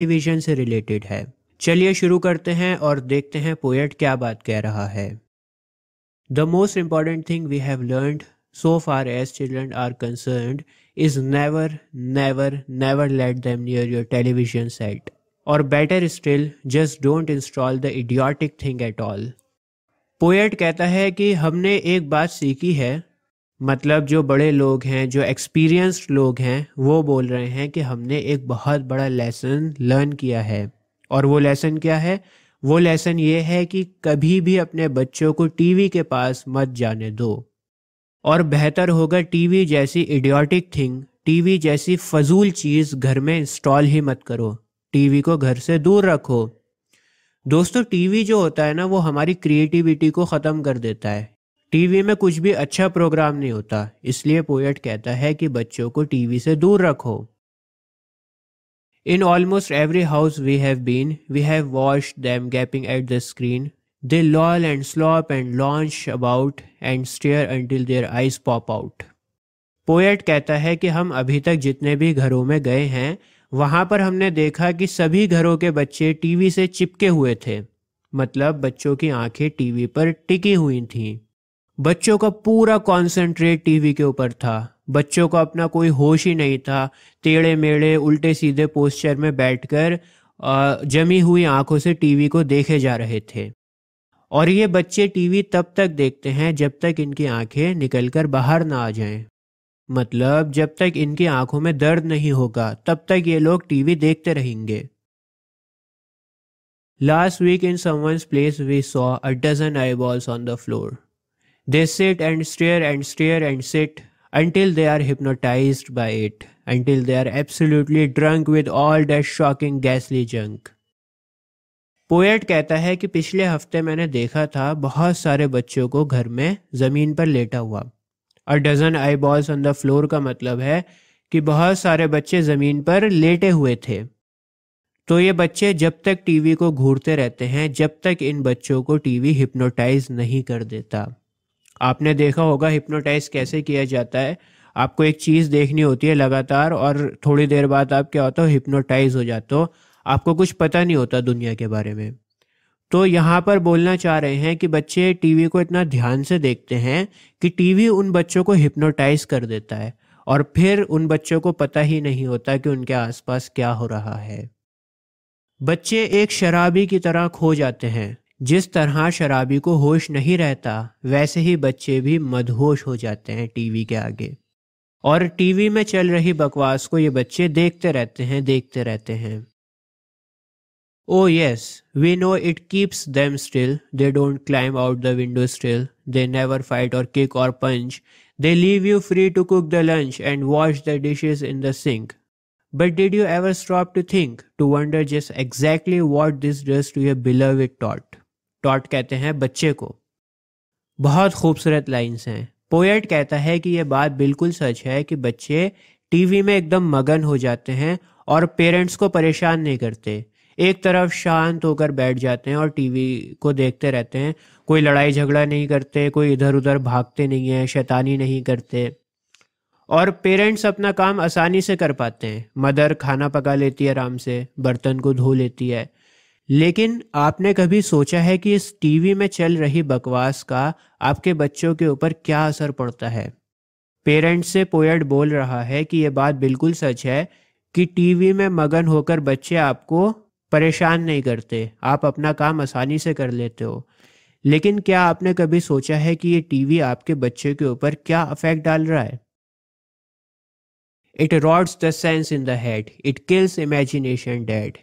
Division से related है चलिए शुरू करते हैं और देखते हैं पोएट क्या बात कह रहा है the most important thing we have learn so far as children are concern is never never never let them near your television set or better still just don't install the idiotic thing at all poet कहता है कि हमने एक बात सीखी है मतलब जो बड़े लोग हैं जो एक्सपीरियंस्ड लोग हैं वो बोल रहे हैं कि हमने एक बहुत बड़ा लेसन लर्न किया है और वो लेसन क्या है वो लेसन ये है कि कभी भी अपने बच्चों को टीवी के पास मत जाने दो और बेहतर होगा टीवी जैसी इडियोटिक थिंग टीवी जैसी फजूल चीज़ घर में इंस्टॉल ही मत करो टीवी को घर से दूर रखो दोस्तों टीवी जो होता है ना वो हमारी क्रिएटिविटी को ख़त्म कर देता है टीवी में कुछ भी अच्छा प्रोग्राम नहीं होता इसलिए पोएट कहता है कि बच्चों को टीवी से दूर रखो in almost every house we have been we have watched them gaping at the screen they loll and slop and lounge about and stare until their eyes pop out poet कहता है कि हम अभी तक जितने भी घरों में गए हैं वहां पर हमने देखा कि सभी घरों के बच्चे टीवी से चिपके हुए थे मतलब बच्चों की आंखें टीवी पर टिकी हुई थीं बच्चों का पूरा कॉन्सेंट्रेट टीवी के ऊपर था बच्चों का अपना कोई होश ही नहीं था टेढ़े मेढ़े उल्टे सीधे पोस्चर में बैठकर जमी हुई आंखों से टीवी को देखे जा रहे थे और ये बच्चे टीवी तब तक देखते हैं जब तक इनकी आंखें निकलकर बाहर ना आ जाएं। मतलब जब तक इनकी आंखों में दर्द नहीं होगा तब तक ये लोग टीवी देखते रहेंगे last week in someone's place we saw a dozen eyeballs on the floor They sit and stare and stare and sit until they are hypnotized by it, until they are absolutely drunk with all that shocking ghastly junk. Poet कहता है कि पिछले हफ्ते मैंने देखा था बहुत सारे बच्चों को घर में ज़मीन पर लेटा हुआ a dozen eyeballs on the floor का मतलब है कि बहुत सारे बच्चे ज़मीन पर लेटे हुए थे तो ये बच्चे जब तक टीवी को घूरते रहते हैं जब तक इन बच्चों को टीवी हिप्नोटाइज नहीं कर देता आपने देखा होगा हिप्नोटाइज कैसे किया जाता है आपको एक चीज़ देखनी होती है लगातार और थोड़ी देर बाद आप क्या होता हो हिप्नोटाइज हो जाते हो आपको कुछ पता नहीं होता दुनिया के बारे में तो यहाँ पर बोलना चाह रहे हैं कि बच्चे टीवी को इतना ध्यान से देखते हैं कि टीवी उन बच्चों को हिप्नोटाइज कर देता है और फिर उन बच्चों को पता ही नहीं होता कि उनके आसपास क्या हो रहा है बच्चे एक शराबी की तरह खो जाते हैं जिस तरह शराबी को होश नहीं रहता वैसे ही बच्चे भी मदहोश हो जाते हैं टीवी के आगे और टीवी में चल रही बकवास को ये बच्चे देखते रहते हैं देखते रहते हैं oh yes we know it keeps them still they don't climb out the window still they never fight or kick or punch they leave you free to cook the lunch and wash the dishes in the sink but did you ever stop to think to wonder just exactly what this does you believe it taught dot कहते हैं बच्चे को बहुत खूबसूरत lines हैं poet कहता है कि यह बात बिल्कुल सच है कि बच्चे टीवी में एकदम मगन हो जाते हैं और पेरेंट्स को परेशान नहीं करते एक तरफ शांत होकर बैठ जाते हैं और टीवी को देखते रहते हैं कोई लड़ाई झगड़ा नहीं करते कोई इधर उधर भागते नहीं हैं शैतानी नहीं करते और पेरेंट्स अपना काम आसानी से कर पाते हैं मदर खाना पका लेती है आराम से बर्तन को धो लेती है लेकिन आपने कभी सोचा है कि इस टीवी में चल रही बकवास का आपके बच्चों के ऊपर क्या असर पड़ता है पेरेंट्स से पोएट बोल रहा है कि यह बात बिल्कुल सच है कि टीवी में मगन होकर बच्चे आपको परेशान नहीं करते आप अपना काम आसानी से कर लेते हो लेकिन क्या आपने कभी सोचा है कि ये टीवी आपके बच्चे के ऊपर क्या अफेक्ट डाल रहा है it rots the sense in the head it kills imagination dead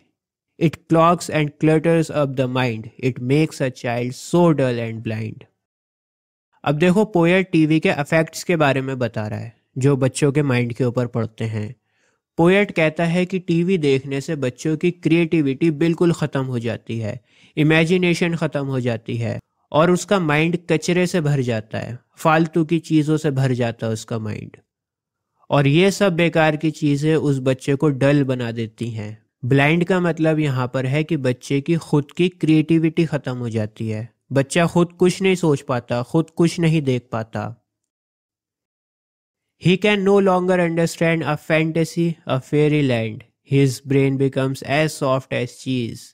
It clogs and clutters up the mind. It makes a child so dull and blind. अब देखो पोयर टीवी के अफेक्ट्स के बारे में बता रहा है जो बच्चों के माइंड के ऊपर पड़ते हैं पोएट कहता है कि टीवी देखने से बच्चों की क्रिएटिविटी बिल्कुल ख़त्म हो जाती है इमेजिनेशन ख़त्म हो जाती है और उसका माइंड कचरे से भर जाता है फालतू की चीज़ों से भर जाता है उसका माइंड और ये सब बेकार की चीज़ें उस बच्चे को डल बना देती हैं ब्लाइंड का मतलब यहाँ पर है कि बच्चे की खुद की क्रिएटिविटी खत्म हो जाती है बच्चा खुद कुछ नहीं सोच पाता खुद कुछ नहीं देख पाता he can no longer understand a fantasy a fairyland his brain becomes as soft as cheese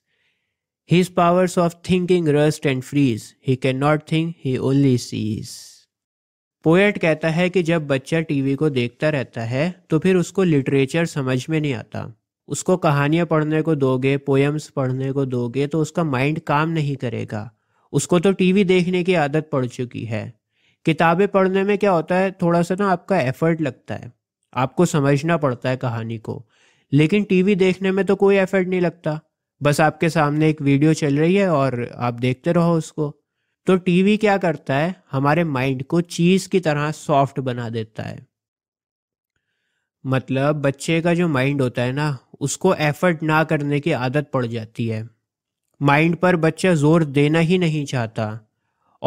his powers of thinking rust and freeze he cannot think he only sees poet कहता है कि जब बच्चा TV को देखता रहता है तो फिर उसको लिटरेचर समझ में नहीं आता उसको कहानियाँ पढ़ने को दोगे पोएम्स पढ़ने को दोगे तो उसका माइंड काम नहीं करेगा उसको तो टीवी देखने की आदत पड़ चुकी है किताबें पढ़ने में क्या होता है थोड़ा सा ना आपका एफर्ट लगता है आपको समझना पड़ता है कहानी को लेकिन टीवी देखने में तो कोई एफर्ट नहीं लगता बस आपके सामने एक वीडियो चल रही है और आप देखते रहो उसको तो टीवी क्या करता है हमारे माइंड को चीज़ की तरह सॉफ्ट बना देता है मतलब बच्चे का जो माइंड होता है ना उसको एफर्ट ना करने की आदत पड़ जाती है माइंड पर बच्चा जोर देना ही नहीं चाहता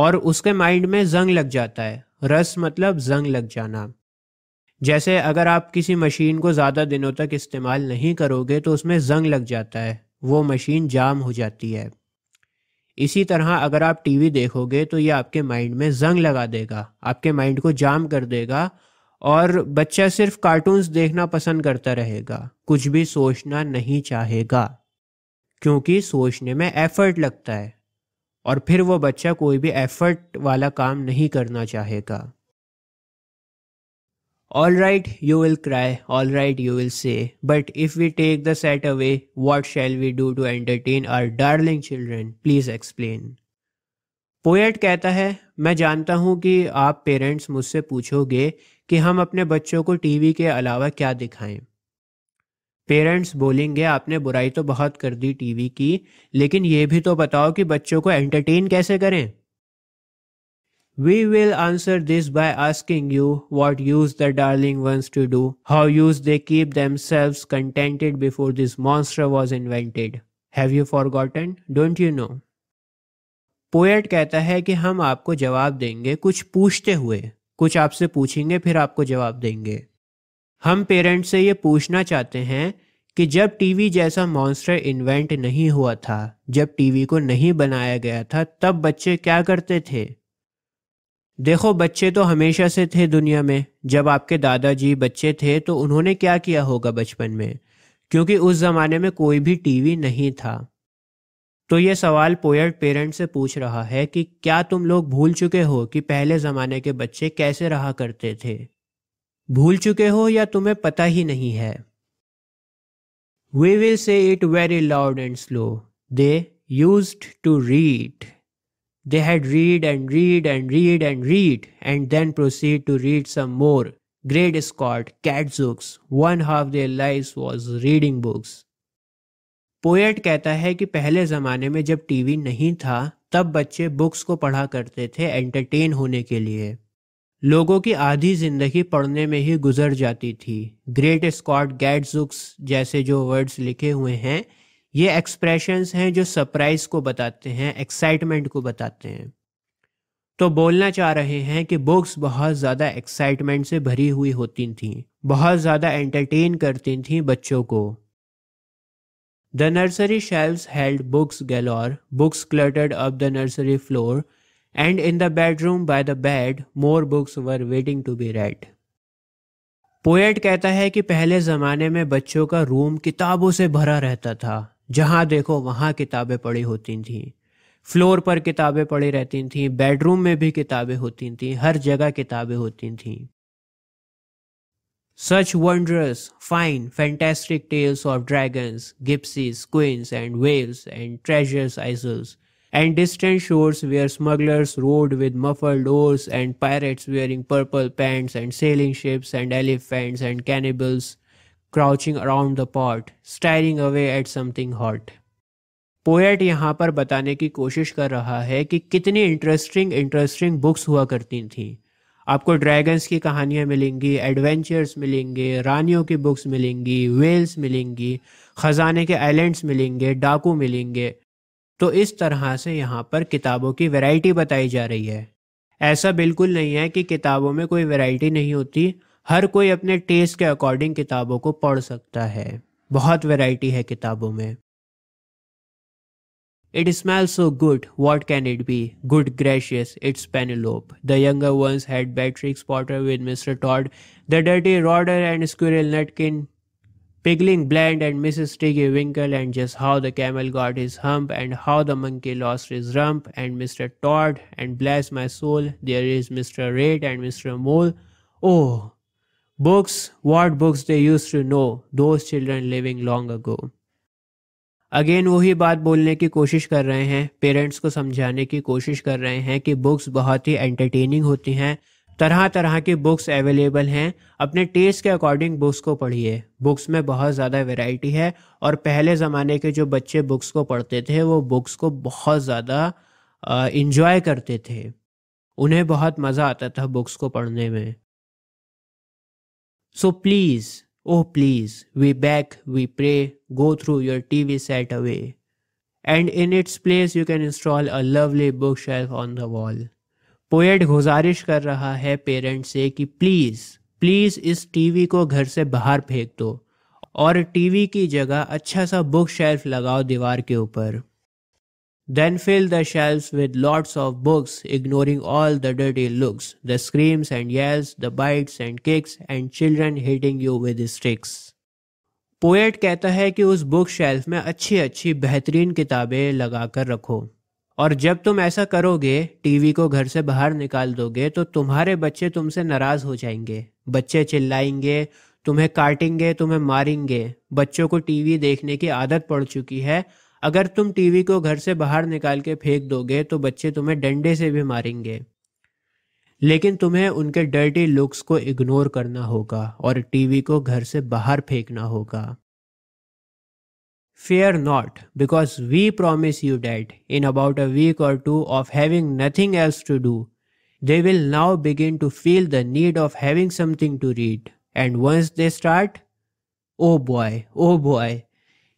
और उसके माइंड में जंग लग जाता है रस मतलब जंग लग जाना जैसे अगर आप किसी मशीन को ज़्यादा दिनों तक इस्तेमाल नहीं करोगे तो उसमें जंग लग जाता है वो मशीन जाम हो जाती है इसी तरह अगर आप टीवी देखोगे तो ये आपके माइंड में जंग लगा देगा आपके माइंड को जाम कर देगा और बच्चा सिर्फ कार्टून्स देखना पसंद करता रहेगा कुछ भी सोचना नहीं चाहेगा क्योंकि सोचने में एफर्ट लगता है और फिर वो बच्चा कोई भी एफर्ट वाला काम नहीं करना चाहेगा all right you will cry all right you will say but if we take the set away what shall we do to entertain our darling children please explain poet कहता है मैं जानता हूं कि आप पेरेंट्स मुझसे पूछोगे कि हम अपने बच्चों को टीवी के अलावा क्या दिखाएं पेरेंट्स बोलेंगे आपने बुराई तो बहुत कर दी टीवी की लेकिन ये भी तो बताओ कि बच्चों को एंटरटेन कैसे करें we will answer this by asking you what used the darling ones to do how used they keep themselves contented before this monster was invented have you forgotten don't you know poet कहता है कि हम आपको जवाब देंगे कुछ पूछते हुए कुछ आपसे पूछेंगे फिर आपको जवाब देंगे हम पेरेंट्स से ये पूछना चाहते हैं कि जब टीवी जैसा मॉन्स्टर इन्वेंट नहीं हुआ था जब टीवी को नहीं बनाया गया था तब बच्चे क्या करते थे देखो बच्चे तो हमेशा से थे दुनिया में जब आपके दादाजी बच्चे थे तो उन्होंने क्या किया होगा बचपन में क्योंकि उस ज़माने में कोई भी टीवी नहीं था तो ये सवाल पोयट पेरेंट से पूछ रहा है कि क्या तुम लोग भूल चुके हो कि पहले ज़माने के बच्चे कैसे रहा करते थे भूल चुके हो या तुम्हें पता ही नहीं है we will say it very loud and slow they used to read they had read and read and read and read and then proceed to read some more great Scott cat books one half their life was reading books poet कहता है कि पहले ज़माने में जब TV नहीं था तब बच्चे बुक्स को पढ़ा करते थे एंटरटेन होने के लिए लोगों की आधी जिंदगी पढ़ने में ही गुजर जाती थी ग्रेट स्कॉट गैट्सुक्स जैसे जो वर्ड्स लिखे हुए हैं ये एक्सप्रेशंस हैं जो सरप्राइज को बताते हैं एक्साइटमेंट को बताते हैं तो बोलना चाह रहे हैं कि बुक्स बहुत ज़्यादा एक्साइटमेंट से भरी हुई होती थी बहुत ज़्यादा एंटरटेन करती थी बच्चों को The nursery shelves held books galore, books cluttered up the nursery floor, and in the bedroom by the bed more books were waiting to be read. Poet कहता है कि पहले ज़माने में बच्चों का रूम किताबों से भरा रहता था जहां देखो वहां किताबें पड़ी होती थीं फ्लोर पर किताबें पड़ी रहती थीं बेडरूम में भी किताबें होती थीं हर जगह किताबें होती थीं Such wondrous, fine, fantastic tales of dragons, gypsies, queens, and whales, and treasures isles, and distant shores where smugglers rode with muffled oars, and pirates wearing purple pants, and sailing ships, and elephants, and cannibals crouching around the pot, staring away at something hot. Poet यहाँ पर बताने की कोशिश कर रहा है कि कितनी इंटरेस्टिंग इंटरेस्टिंग बुक्स हुआ करती थीं आपको ड्रैगन्स की कहानियाँ मिलेंगी एडवेंचर्स मिलेंगे रानियों की बुक्स मिलेंगी वेल्स मिलेंगी ख़जाने के आइलैंड्स मिलेंगे डाकू मिलेंगे तो इस तरह से यहाँ पर किताबों की वैरायटी बताई जा रही है ऐसा बिल्कुल नहीं है कि किताबों में कोई वैरायटी नहीं होती हर कोई अपने टेस्ट के अकॉर्डिंग किताबों को पढ़ सकता है बहुत वैरायटी है किताबों में It smells so good, what can it be? Good gracious, it's Penelope. The younger ones had Beatrix Potter with Mr. Todd, the dirty rodder and squirrel nutkin, Pigling Bland and Mrs. Tiggy Winkle and just how the camel got his hump and how the monkey lost his rump and Mr. Todd and bless my soul, there is Mr. Red and Mr. Mole. Oh, books, what books they used to know, those children living long ago. Again वही बात बोलने की कोशिश कर रहे हैं parents को समझाने की कोशिश कर रहे हैं कि बुक्स बहुत ही एंटरटेनिंग होती हैं तरह तरह की बुक्स अवेलेबल हैं अपने टेस्ट के अकॉर्डिंग बुक्स को पढ़िए बुक्स में बहुत ज़्यादा वैरायटी है और पहले ज़माने के जो बच्चे बुक्स को पढ़ते थे वो बुक्स को बहुत ज़्यादा इन्जॉय करते थे उन्हें बहुत मज़ा आता था बुक्स को पढ़ने में so please oh please we beg we pray go through your T V set away and in its place you can install a lovely book shelf on the wall poet गुजारिश कर रहा है parents से कि please please इस T V को घर से बाहर फेंक दो और टी वी की जगह अच्छा सा बुक शेल्फ लगाओ दीवार के ऊपर Then fill the shelves with lots of books, ignoring all the dirty looks, the screams and yells, the bites and kicks, and children hitting you with sticks. Poet कहता है कि उस बुक शेल्फ में अच्छी अच्छी बेहतरीन किताबें लगा कर रखो और जब तुम ऐसा करोगे टीवी को घर से बाहर निकाल दोगे तो तुम्हारे बच्चे तुमसे नाराज हो जाएंगे बच्चे चिल्लाएंगे तुम्हें काटेंगे तुम्हें मारेंगे बच्चों को टीवी देखने की आदत पड़ चुकी है अगर तुम टीवी को घर से बाहर निकाल के फेंक दोगे तो बच्चे तुम्हें डंडे से भी मारेंगे लेकिन तुम्हें उनके डर्टी लुक्स को इग्नोर करना होगा और टीवी को घर से बाहर फेंकना होगा fear not because we promise you that in about a week or two of having nothing else to do they will now begin to feel the need of having something to read and once they start oh boy oh boy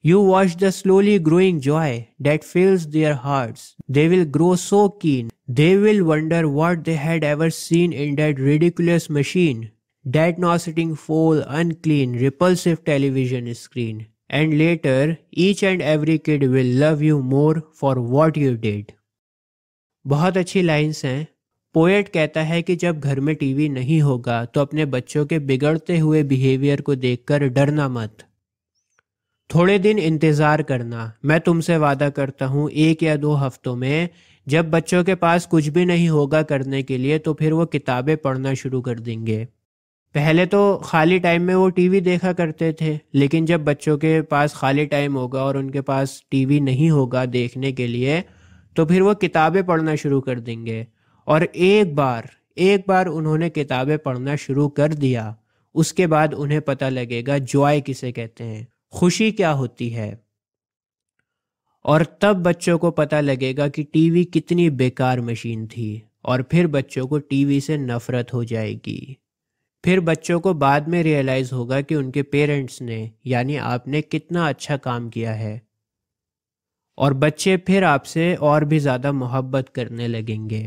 You watch the slowly growing joy that fills their hearts. They will grow so keen. They will wonder what they had ever seen in that ridiculous machine. That nauseating, foul, unclean, repulsive television screen. And later, each and every kid will love you more for what you did. बहुत अच्छी lines हैं poet कहता है कि जब घर में TV नहीं होगा तो अपने बच्चों के बिगड़ते हुए बिहेवियर को देखकर डरना मत थोड़े दिन इंतज़ार करना मैं तुमसे वादा करता हूँ एक या दो हफ्तों में जब बच्चों के पास कुछ भी नहीं होगा करने के लिए तो फिर वो किताबें पढ़ना शुरू कर देंगे पहले तो खाली टाइम में वो टीवी देखा करते थे लेकिन जब बच्चों के पास खाली टाइम होगा और उनके पास टीवी नहीं होगा देखने के लिए तो फिर वो किताबें पढ़ना शुरू कर देंगे और एक बार एक बार उन्होंने किताबें पढ़ना शुरू कर दिया उसके बाद उन्हें पता लगेगा जॉय किसे कहते हैं खुशी क्या होती है और तब बच्चों को पता लगेगा कि टीवी कितनी बेकार मशीन थी और फिर बच्चों को टीवी से नफरत हो जाएगी फिर बच्चों को बाद में रियलाइज़ होगा कि उनके पेरेंट्स ने यानी आपने कितना अच्छा काम किया है और बच्चे फिर आपसे और भी ज़्यादा मोहब्बत करने लगेंगे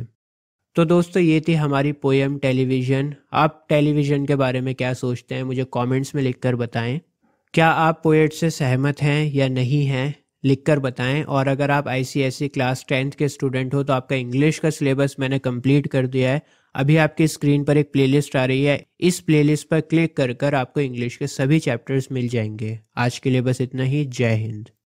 तो दोस्तों ये थी हमारी पोएम टेलीविज़न आप टेलीविज़न के बारे में क्या सोचते हैं मुझे कमेंट्स में लिखकर बताएं क्या आप पोएट से सहमत हैं या नहीं हैं लिखकर बताएं और अगर आप आई क्लास टेंथ के स्टूडेंट हो तो आपका इंग्लिश का सिलेबस मैंने कंप्लीट कर दिया है अभी आपकी स्क्रीन पर एक प्लेलिस्ट आ रही है इस प्लेलिस्ट पर क्लिक कर कर आपको इंग्लिश के सभी चैप्टर्स मिल जाएंगे आज के लिए बस इतना ही जय हिंद